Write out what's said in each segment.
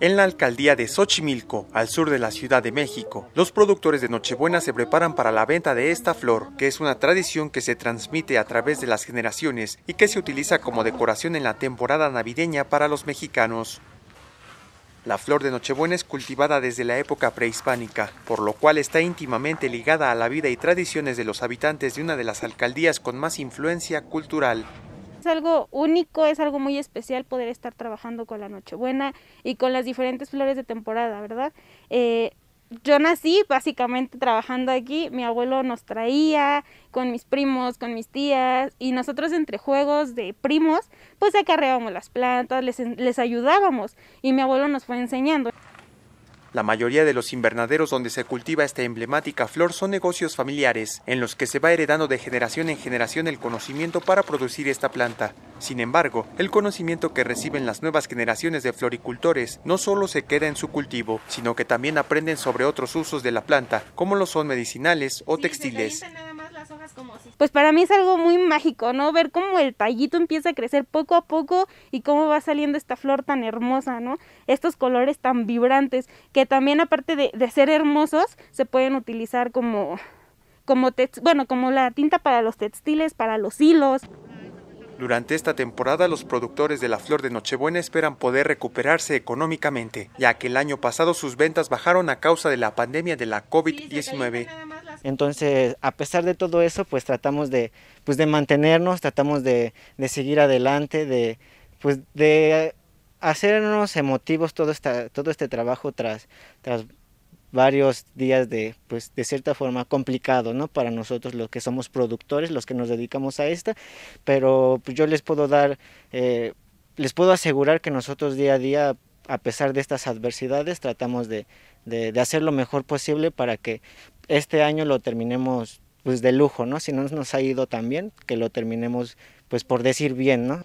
En la alcaldía de Xochimilco, al sur de la Ciudad de México, los productores de Nochebuena se preparan para la venta de esta flor, que es una tradición que se transmite a través de las generaciones y que se utiliza como decoración en la temporada navideña para los mexicanos. La flor de Nochebuena es cultivada desde la época prehispánica, por lo cual está íntimamente ligada a la vida y tradiciones de los habitantes de una de las alcaldías con más influencia cultural, es algo único, es algo muy especial poder estar trabajando con la Nochebuena y con las diferentes flores de temporada, ¿verdad? Eh, yo nací básicamente trabajando aquí, mi abuelo nos traía con mis primos, con mis tías y nosotros entre juegos de primos pues acarreábamos las plantas, les, les ayudábamos y mi abuelo nos fue enseñando. La mayoría de los invernaderos donde se cultiva esta emblemática flor son negocios familiares, en los que se va heredando de generación en generación el conocimiento para producir esta planta. Sin embargo, el conocimiento que reciben las nuevas generaciones de floricultores no solo se queda en su cultivo, sino que también aprenden sobre otros usos de la planta, como lo son medicinales o textiles pues para mí es algo muy mágico, ¿no? Ver cómo el tallito empieza a crecer poco a poco y cómo va saliendo esta flor tan hermosa, ¿no? Estos colores tan vibrantes que también aparte de, ser hermosos se pueden utilizar como, como, bueno, como la tinta para los textiles, para los hilos. Durante esta temporada los productores de la flor de Nochebuena esperan poder recuperarse económicamente, ya que el año pasado sus ventas bajaron a causa de la pandemia de la COVID-19. Entonces, a pesar de todo eso, pues tratamos de, pues, de mantenernos, tratamos de, de seguir adelante, de, pues, de hacernos emotivos todo, esta, todo este trabajo tras, tras varios días de, pues, de cierta forma complicado, ¿no? Para nosotros los que somos productores, los que nos dedicamos a esta, pero pues, yo les puedo dar, eh, les puedo asegurar que nosotros día a día a pesar de estas adversidades, tratamos de, hacer lo mejor posible para que este año lo terminemos pues de lujo, ¿no? Si no nos ha ido tan bien, que lo terminemos pues por decir bien, ¿no?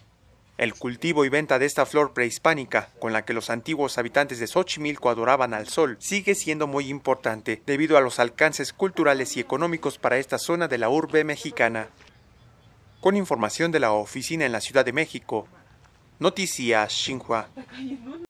El cultivo y venta de esta flor prehispánica, con la que los antiguos habitantes de Xochimilco adoraban al sol, sigue siendo muy importante debido a los alcances culturales y económicos para esta zona de la urbe mexicana. Con información de la oficina en la Ciudad de México, Noticias Xinhua.